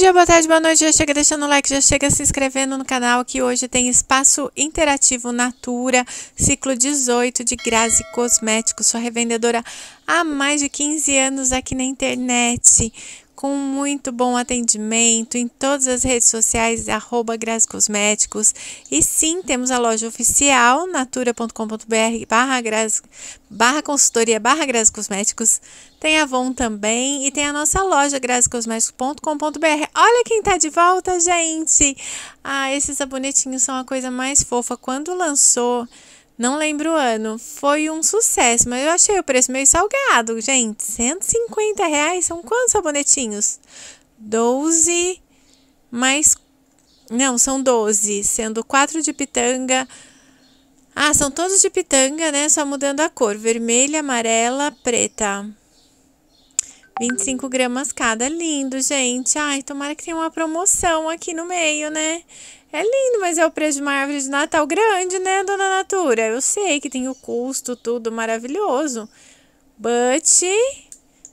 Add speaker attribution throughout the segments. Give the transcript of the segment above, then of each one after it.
Speaker 1: dia, boa tarde, boa noite. Já chega deixando o like, já chega se inscrevendo no canal que hoje tem espaço interativo Natura, ciclo 18 de Grazi Cosméticos, sua revendedora há mais de 15 anos aqui na internet com muito bom atendimento em todas as redes sociais, arroba Grazi Cosméticos. E sim, temos a loja oficial, natura.com.br barra, Grazi, barra consultoria barra Grazi Cosméticos. Tem a Avon também e tem a nossa loja grazicosméticos.com.br. Olha quem tá de volta, gente! Ah, esses sabonetinhos são a coisa mais fofa. Quando lançou não lembro o ano. Foi um sucesso, mas eu achei o preço meio salgado, gente. 150 reais são quantos sabonetinhos? 12 mais. Não, são 12, sendo 4 de pitanga. Ah, são todos de pitanga, né? Só mudando a cor: vermelha, amarela, preta. 25 gramas cada, lindo, gente. Ai, tomara que tenha uma promoção aqui no meio, né? É lindo, mas é o preço de uma árvore de Natal grande, né, dona Natura? Eu sei que tem o custo, tudo maravilhoso. But,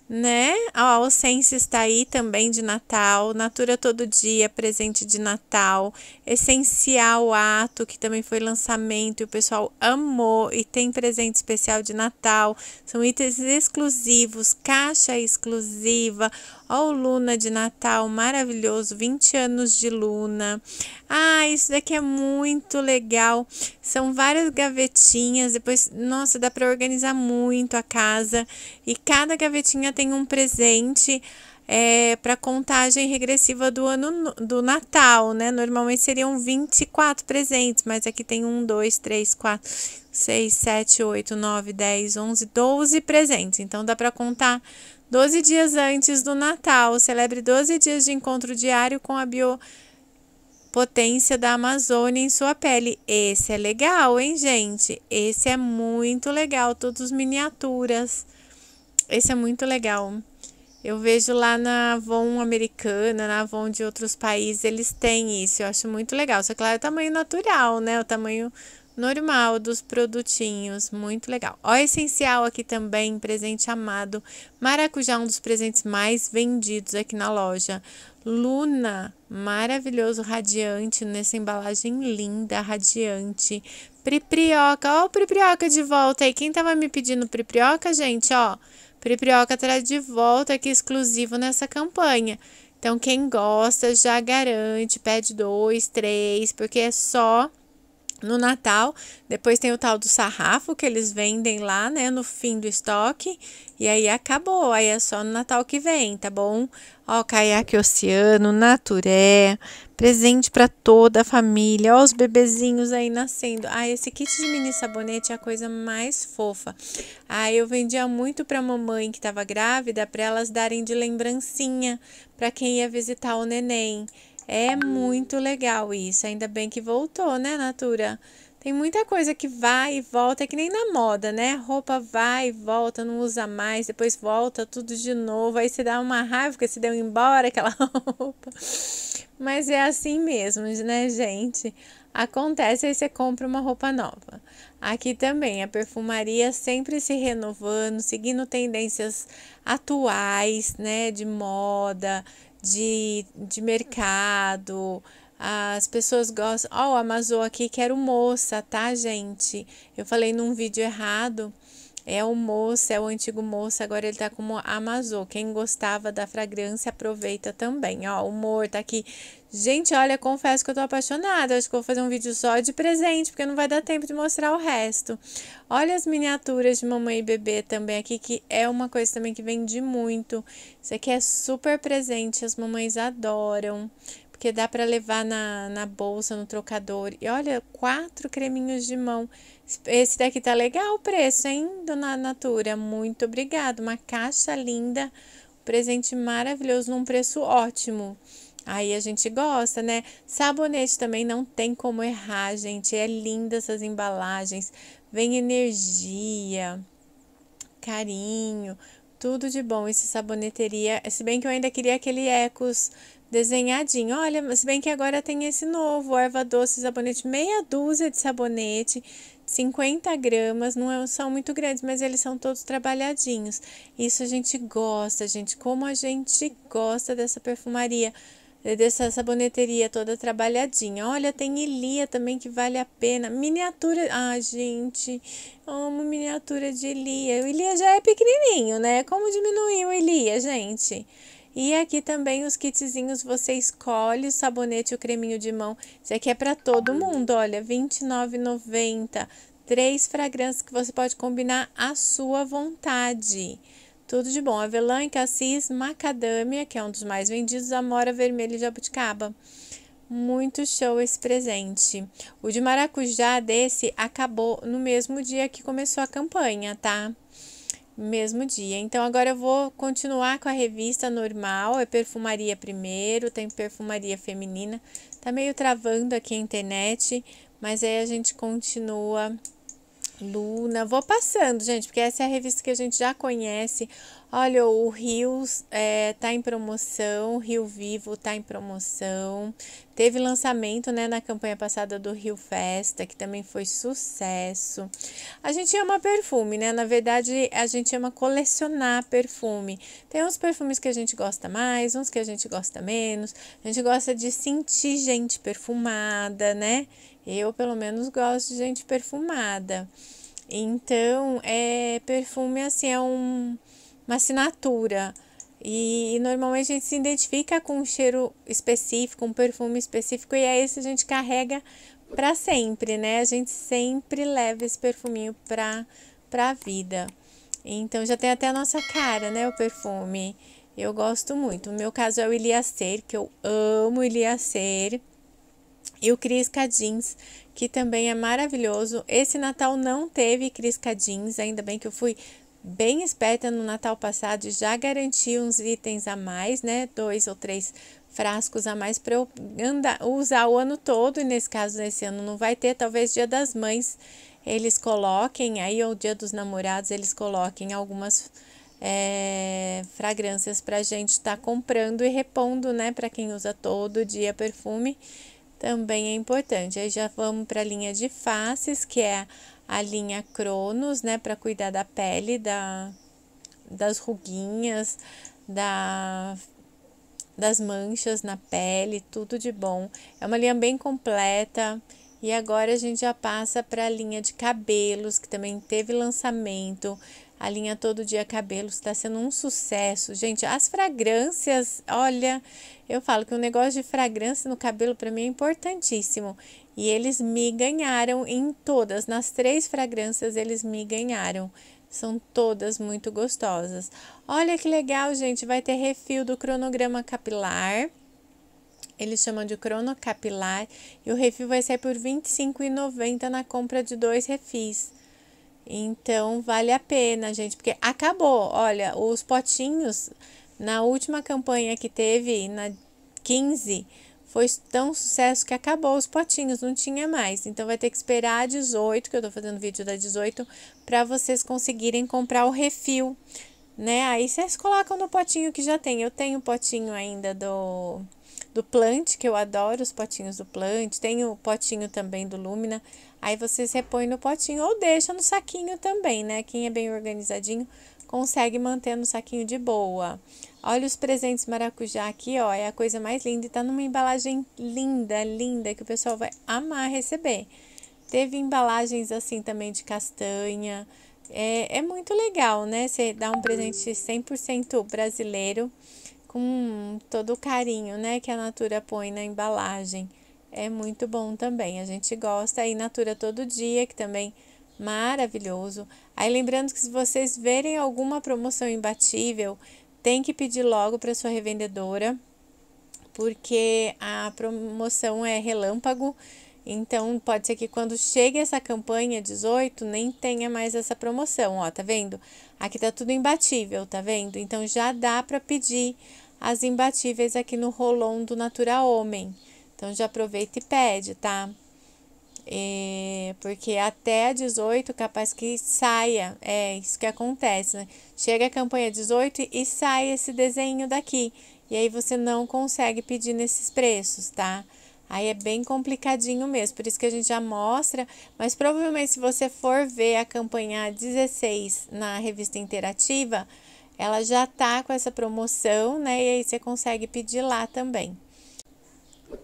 Speaker 1: né? A Alcense está aí também de Natal. Natura todo dia, é presente de Natal. Essencial Ato, que também foi lançamento e o pessoal amou. E tem presente especial de Natal. São itens exclusivos, caixa exclusiva. Ó, o Luna de Natal, maravilhoso, 20 anos de Luna. Ah, isso daqui é muito legal. São várias gavetinhas, depois, nossa, dá para organizar muito a casa. E cada gavetinha tem um presente. É, para contagem regressiva do ano do Natal, né? Normalmente seriam 24 presentes, mas aqui tem um, dois, três, quatro, 6, 7, 8, 9, 10, 11, 12 presentes. Então dá para contar 12 dias antes do Natal, celebre 12 dias de encontro diário com a biopotência da Amazônia em sua pele. Esse é legal, hein, gente? Esse é muito legal, todos miniaturas. Esse é muito legal. Eu vejo lá na Avon americana, na Avon de outros países, eles têm isso. Eu acho muito legal. Só que lá é o tamanho natural, né? O tamanho normal dos produtinhos, muito legal. Ó, essencial aqui também, presente amado. Maracujá, um dos presentes mais vendidos aqui na loja. Luna, maravilhoso, radiante, nessa embalagem linda, radiante. Priprioca, ó o Priprioca de volta aí. Quem tava me pedindo Priprioca, gente, ó. Priprioca terá de volta aqui exclusivo nessa campanha. Então, quem gosta já garante, pede dois, três, porque é só no Natal. Depois tem o tal do sarrafo que eles vendem lá, né, no fim do estoque. E aí acabou, aí é só no Natal que vem, tá bom? Ó, caiaque oceano, naturé, presente para toda a família. Ó, os bebezinhos aí nascendo. Ah, esse kit de mini sabonete é a coisa mais fofa. Ah, eu vendia muito para mamãe que estava grávida, para elas darem de lembrancinha para quem ia visitar o neném. É muito legal isso. Ainda bem que voltou, né, Natura? Tem muita coisa que vai e volta, é que nem na moda, né? Roupa vai e volta, não usa mais, depois volta tudo de novo. Aí você dá uma raiva porque se deu embora aquela roupa. Mas é assim mesmo, né, gente? Acontece aí você compra uma roupa nova. Aqui também a perfumaria sempre se renovando, seguindo tendências atuais, né, de moda, de, de mercado. As pessoas gostam. Ó, oh, o Amazon aqui, quero moça, tá, gente? Eu falei num vídeo errado. É o moço, é o antigo moço, agora ele tá como Amazô. Quem gostava da fragrância aproveita também. Ó, o Mor tá aqui. Gente, olha, confesso que eu tô apaixonada. Acho que vou fazer um vídeo só de presente, porque não vai dar tempo de mostrar o resto. Olha as miniaturas de mamãe e bebê também aqui, que é uma coisa também que vende muito. Isso aqui é super presente, as mamães adoram porque dá para levar na, na bolsa, no trocador. E olha, quatro creminhos de mão. Esse daqui tá legal o preço, hein, dona Natura? Muito obrigada. Uma caixa linda, um presente maravilhoso, num preço ótimo. Aí a gente gosta, né? Sabonete também não tem como errar, gente. É linda essas embalagens. Vem energia, carinho, tudo de bom. Esse saboneteria. Se bem que eu ainda queria aquele Ecos desenhadinho. Olha, se bem que agora tem esse novo, erva doce, sabonete, meia dúzia de sabonete 50 gramas, não é, são muito grandes, mas eles são todos trabalhadinhos. Isso a gente gosta, gente. Como a gente gosta dessa perfumaria, eh, dessa saboneteria toda trabalhadinha. Olha, tem Ilia também que vale a pena. Miniatura. Ah, gente, amo miniatura de Ilia. O Ilia já é pequenininho, né? Como diminuiu o Ilia, gente? E aqui também os kitzinhos, você escolhe o sabonete, o creminho de mão. Isso aqui é para todo mundo, olha, R$29,90. Três fragrâncias que você pode combinar à sua vontade. Tudo de bom. Avelã e cassis, macadâmia, que é um dos mais vendidos, amora vermelha e jabuticaba. Muito show esse presente. O de maracujá desse acabou no mesmo dia que começou a campanha, tá? mesmo dia. Então agora eu vou continuar com a revista normal, é perfumaria primeiro, tem perfumaria feminina. Tá meio travando aqui a internet, mas aí a gente continua Luna, vou passando, gente, porque essa é a revista que a gente já conhece. Olha, o Rios é, tá em promoção, Rio Vivo tá em promoção. Teve lançamento, né, na campanha passada do Rio Festa, que também foi sucesso. A gente ama perfume, né? Na verdade, a gente ama colecionar perfume. Tem uns perfumes que a gente gosta mais, uns que a gente gosta menos. A gente gosta de sentir gente perfumada, né? Eu, pelo menos, gosto de gente perfumada. Então, é perfume assim é um uma assinatura. E normalmente a gente se identifica com um cheiro específico, um perfume específico, e é esse a gente carrega para sempre, né? A gente sempre leva esse perfuminho para para a vida. Então já tem até a nossa cara, né, o perfume. Eu gosto muito. O meu caso é o Iliacer, que eu amo Iliacer. E o Cris Cadins que também é maravilhoso. Esse Natal não teve Cris Cadins, ainda bem que eu fui bem esperta no Natal passado e já garanti uns itens a mais, né? Dois ou três frascos a mais para eu andar, usar o ano todo. E nesse caso, nesse ano não vai ter. Talvez Dia das Mães eles coloquem aí, ou Dia dos Namorados, eles coloquem algumas é, fragrâncias para a gente estar tá comprando e repondo, né? Para quem usa todo dia perfume, também é importante. Aí já vamos para a linha de faces, que é a linha Cronos, né, para cuidar da pele, da, das ruguinhas, da, das manchas na pele, tudo de bom. É uma linha bem completa. E agora a gente já passa para a linha de cabelos, que também teve lançamento. A linha Todo Dia Cabelos está sendo um sucesso. Gente, as fragrâncias, olha, eu falo que o negócio de fragrância no cabelo para mim é importantíssimo. E eles me ganharam em todas, nas três fragrâncias eles me ganharam. São todas muito gostosas. Olha que legal, gente, vai ter refil do cronograma capilar. Eles chamam de cronocapilar e o refil vai ser por R$ 25,90 na compra de dois refis. Então vale a pena, gente, porque acabou. Olha, os potinhos na última campanha que teve na 15, foi tão sucesso que acabou os potinhos, não tinha mais. Então vai ter que esperar a 18, que eu tô fazendo vídeo da 18, para vocês conseguirem comprar o refil, né? Aí vocês colocam no potinho que já tem. Eu tenho o potinho ainda do do plant, que eu adoro os potinhos do plant, tenho o potinho também do Lumina. Aí vocês repõem no potinho ou deixa no saquinho também, né? Quem é bem organizadinho consegue manter no saquinho de boa. Olha os presentes maracujá aqui, ó, é a coisa mais linda e tá numa embalagem linda, linda, que o pessoal vai amar receber. Teve embalagens assim também de castanha. É, é muito legal, né? Você dá um presente 100% brasileiro com todo o carinho, né, que a Natura põe na embalagem. É muito bom também. A gente gosta e Natura todo dia, que também maravilhoso. Aí lembrando que se vocês verem alguma promoção imbatível, tem que pedir logo para sua revendedora, porque a promoção é relâmpago. Então, pode ser que quando chegue essa campanha 18, nem tenha mais essa promoção, ó, tá vendo? Aqui tá tudo imbatível, tá vendo? Então, já dá para pedir as imbatíveis aqui no rolão do Natura Homem. Então, já aproveita e pede, tá? É, porque até 18, capaz que saia, é isso que acontece, né? Chega a campanha 18 e sai esse desenho daqui. E aí você não consegue pedir nesses preços, tá? Aí é bem complicadinho mesmo, por isso que a gente já mostra, mas provavelmente se você for ver a campanha 16 na revista interativa, ela já tá com essa promoção, né? E aí você consegue pedir lá também.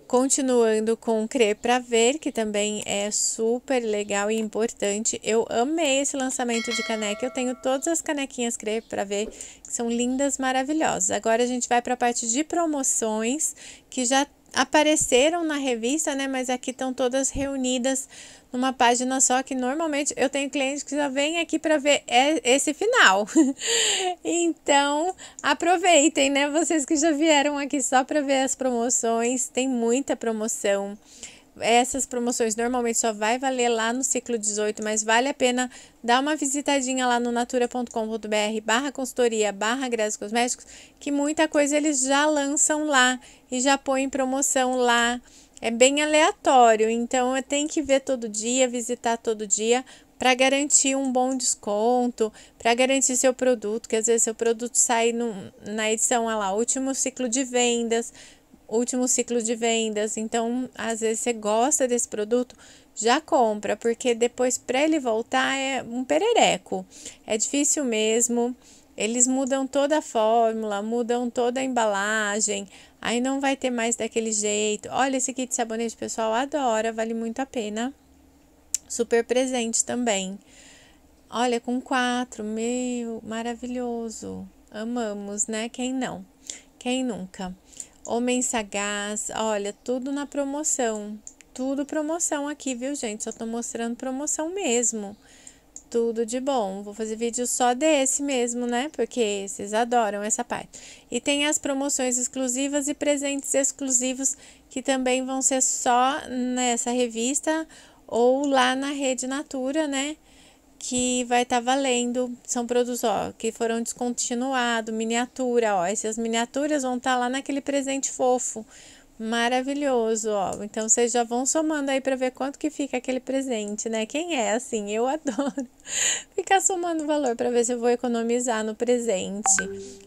Speaker 1: Continuando com Crer para Ver, que também é super legal e importante. Eu amei esse lançamento de caneca. Eu tenho todas as canequinhas Crer para Ver, que são lindas, maravilhosas. Agora a gente vai para a parte de promoções, que já apareceram na revista, né? Mas aqui estão todas reunidas numa página só que normalmente eu tenho clientes que já vêm aqui para ver esse final. então, aproveitem, né? Vocês que já vieram aqui só para ver as promoções, tem muita promoção. Essas promoções normalmente só vai valer lá no ciclo 18, mas vale a pena dar uma visitadinha lá no natura.com.br barra consultoria, barra Graças Cosméticos, que muita coisa eles já lançam lá e já põem promoção lá é bem aleatório, então eu tenho que ver todo dia, visitar todo dia para garantir um bom desconto, para garantir seu produto, que às vezes seu produto sai no, na edição, olha lá, último ciclo de vendas, último ciclo de vendas. Então, às vezes você gosta desse produto, já compra, porque depois para ele voltar é um perereco. É difícil mesmo. Eles mudam toda a fórmula, mudam toda a embalagem, Aí não vai ter mais daquele jeito. Olha, esse kit de sabonete, pessoal, adora, vale muito a pena. Super presente também. Olha, com quatro, meu, maravilhoso. Amamos, né? Quem não? Quem nunca? Homem sagaz, olha, tudo na promoção. Tudo promoção aqui, viu, gente? Só tô mostrando promoção mesmo. Tudo de bom. Vou fazer vídeo só desse mesmo, né? Porque vocês adoram essa parte. E tem as promoções exclusivas e presentes exclusivos que também vão ser só nessa revista ou lá na rede Natura, né? Que vai estar tá valendo. São produtos, ó, que foram descontinuados, miniatura, ó. Essas miniaturas vão estar tá lá naquele presente fofo Maravilhoso, ó. Então vocês já vão somando aí para ver quanto que fica aquele presente, né? Quem é assim? Eu adoro ficar somando valor para ver se eu vou economizar no presente.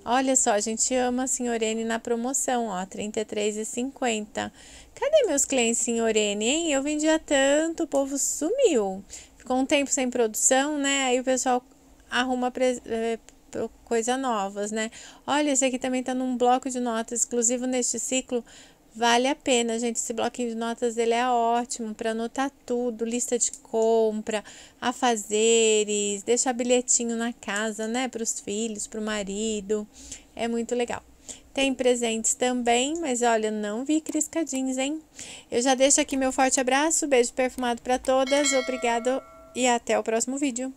Speaker 1: Olha só, a gente ama a Senhorene na promoção, ó, R$ 33,50. Cadê meus clientes Senhorene, hein? Eu vendia tanto, o povo sumiu. Ficou um tempo sem produção, né? Aí o pessoal arruma eh, coisa novas, né? Olha, esse aqui também tá num bloco de notas exclusivo neste ciclo Vale a pena, gente. Esse bloquinho de notas ele é ótimo para anotar tudo, lista de compra, afazeres, deixar bilhetinho na casa, né, para os filhos, para o marido. É muito legal. Tem presentes também, mas olha, não vi criscadinhos, hein? Eu já deixo aqui meu forte abraço, beijo perfumado para todas, obrigado e até o próximo vídeo.